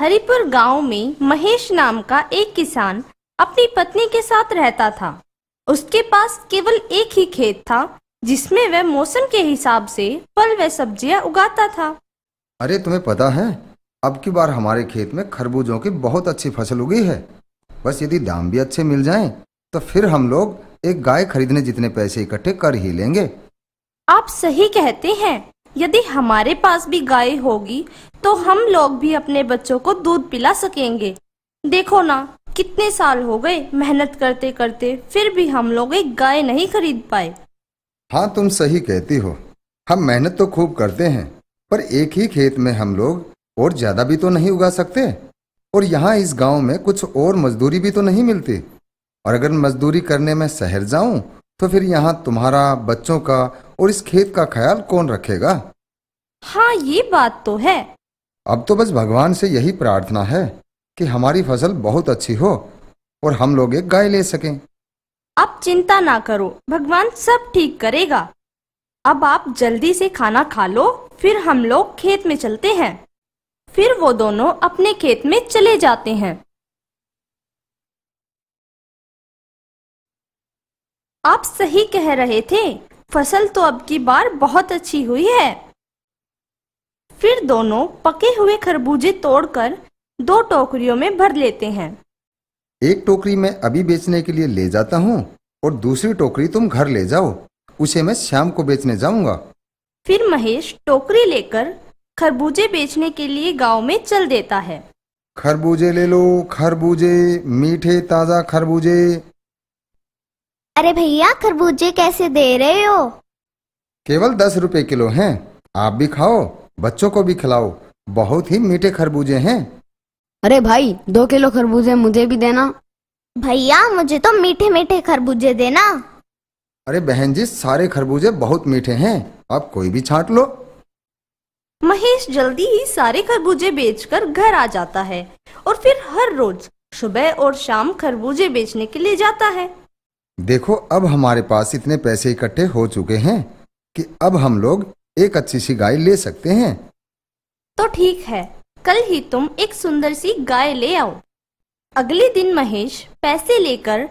हरिपुर गांव में महेश नाम का एक किसान अपनी पत्नी के साथ रहता था उसके पास केवल एक ही खेत था जिसमें वह मौसम के हिसाब से फल व सब्जियां उगाता था अरे तुम्हें पता है अब की बार हमारे खेत में खरबूजों की बहुत अच्छी फसल उगी है बस यदि दाम भी अच्छे मिल जाएं तो फिर हम लोग एक गाय खरीदने जितने पैसे इकट्ठे कर ही लेंगे आप सही कहते हैं यदि हमारे पास भी गाय होगी तो हम लोग भी अपने बच्चों को दूध पिला सकेंगे देखो ना कितने साल हो गए मेहनत करते करते फिर भी हम लोग एक गाय नहीं खरीद पाए हाँ तुम सही कहती हो हम मेहनत तो खूब करते हैं पर एक ही खेत में हम लोग और ज्यादा भी तो नहीं उगा सकते और यहाँ इस गांव में कुछ और मजदूरी भी तो नहीं मिलती और अगर मजदूरी करने में शहर जाऊं तो फिर यहाँ तुम्हारा बच्चों का और इस खेत का ख्याल कौन रखेगा हाँ ये बात तो है अब तो बस भगवान से यही प्रार्थना है कि हमारी फसल बहुत अच्छी हो और हम लोग एक गाय ले सकें आप चिंता ना करो भगवान सब ठीक करेगा अब आप जल्दी से खाना खा लो फिर हम लोग खेत में चलते हैं फिर वो दोनों अपने खेत में चले जाते हैं आप सही कह रहे थे फसल तो अब की बार बहुत अच्छी हुई है फिर दोनों पके हुए खरबूजे तोड़कर दो टोकरियों में भर लेते हैं एक टोकरी मैं अभी बेचने के लिए ले जाता हूँ और दूसरी टोकरी तुम घर ले जाओ उसे मैं शाम को बेचने जाऊंगा फिर महेश टोकरी लेकर खरबूजे बेचने के लिए गांव में चल देता है खरबूजे ले लो खरबूजे मीठे ताज़ा खरबूजे अरे भैया खरबूजे कैसे दे रहे हो केवल दस रुपए किलो हैं। आप भी खाओ बच्चों को भी खिलाओ बहुत ही मीठे खरबूजे हैं अरे भाई दो किलो खरबूजे मुझे भी देना भैया मुझे तो मीठे मीठे खरबूजे देना अरे बहन जी सारे खरबूजे बहुत मीठे हैं आप कोई भी छाट लो महेश जल्दी ही सारे खरबूजे बेचकर घर आ जाता है और फिर हर रोज सुबह और शाम खरबूजे बेचने के लिए जाता है देखो अब हमारे पास इतने पैसे इकट्ठे हो चुके हैं कि अब हम लोग एक अच्छी सी गाय ले सकते हैं तो ठीक है कल ही तुम एक सुंदर सी गाय ले आओ अगले दिन महेश पैसे लेकर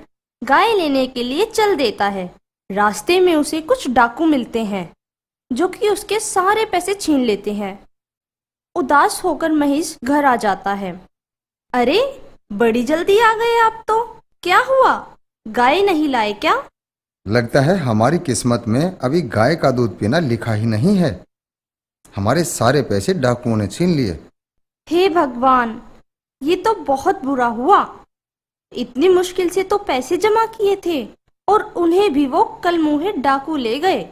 गाय लेने के लिए चल देता है रास्ते में उसे कुछ डाकू मिलते हैं जो कि उसके सारे पैसे छीन लेते हैं उदास होकर महेश घर आ जाता है अरे बड़ी जल्दी आ गए आप तो क्या हुआ गाय नहीं लाए क्या लगता है हमारी किस्मत में अभी गाय का दूध पीना लिखा ही नहीं है हमारे सारे पैसे डाकुओं ने छीन लिए हे भगवान ये तो बहुत बुरा हुआ इतनी मुश्किल से तो पैसे जमा किए थे और उन्हें भी वो कल मुहे डाकू ले गए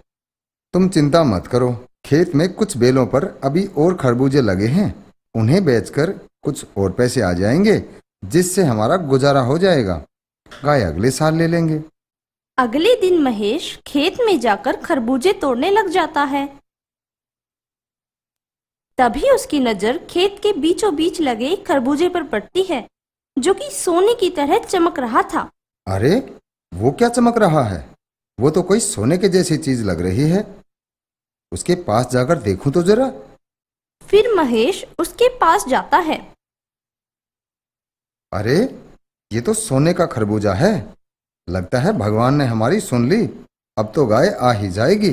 तुम चिंता मत करो खेत में कुछ बेलों पर अभी और खरबूजे लगे हैं उन्हें बेचकर कुछ और पैसे आ जाएंगे जिससे हमारा गुजारा हो जाएगा गाय अगले साल ले लेंगे अगले दिन महेश खेत में जाकर खरबूजे तोड़ने लग जाता है तभी उसकी नजर खेत के बीचों बीच लगे खरबूजे पर पड़ती है जो कि सोने की तरह चमक रहा था अरे वो क्या चमक रहा है वो तो कोई सोने के जैसी चीज लग रही है उसके पास जाकर देखूं तो जरा फिर महेश उसके पास जाता है अरे ये तो सोने का खरबूजा है लगता है भगवान ने हमारी सुन ली अब तो गाय आ ही जाएगी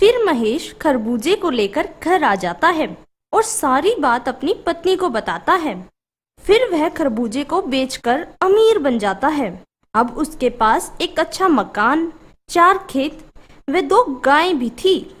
फिर महेश खरबूजे को लेकर घर आ जाता है और सारी बात अपनी पत्नी को बताता है फिर वह खरबूजे को बेचकर अमीर बन जाता है अब उसके पास एक अच्छा मकान चार खेत वे दो गायें भी थी